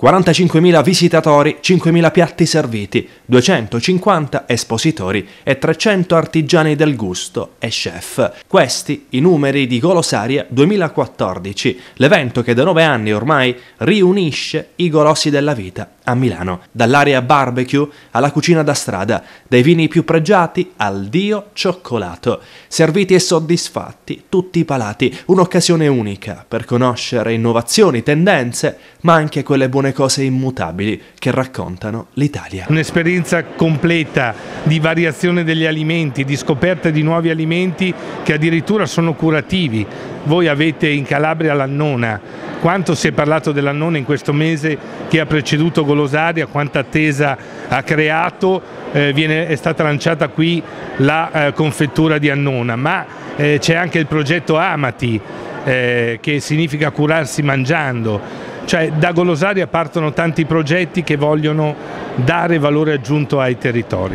45.000 visitatori, 5.000 piatti serviti, 250 espositori e 300 artigiani del gusto e chef. Questi i numeri di Golosaria 2014, l'evento che da nove anni ormai riunisce i golosi della vita a Milano, dall'area barbecue alla cucina da strada, dai vini più pregiati al dio cioccolato. Serviti e soddisfatti tutti i palati, un'occasione unica per conoscere innovazioni, tendenze, ma anche quelle buone cose immutabili che raccontano l'Italia. Un'esperienza completa di variazione degli alimenti, di scoperta di nuovi alimenti che addirittura sono curativi, voi avete in Calabria l'annona, quanto si è parlato dell'annona in questo mese che ha preceduto Golosaria, quanta attesa ha creato, eh, viene, è stata lanciata qui la eh, confettura di Annona, ma eh, c'è anche il progetto Amati eh, che significa curarsi mangiando, cioè da Golosaria partono tanti progetti che vogliono dare valore aggiunto ai territori.